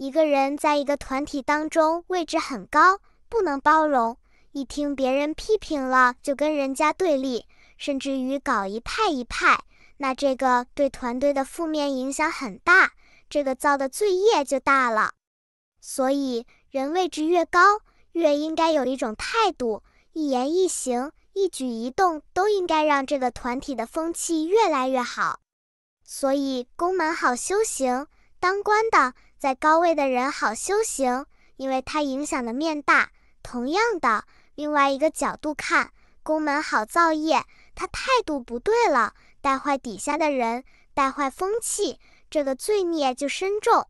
一个人在一个团体当中位置很高，不能包容，一听别人批评了就跟人家对立，甚至于搞一派一派，那这个对团队的负面影响很大，这个造的罪业就大了。所以人位置越高，越应该有一种态度，一言一行、一举一动都应该让这个团体的风气越来越好。所以宫门好修行，当官的。在高位的人好修行，因为他影响的面大。同样的，另外一个角度看，宫门好造业，他态度不对了，带坏底下的人，带坏风气，这个罪孽就深重。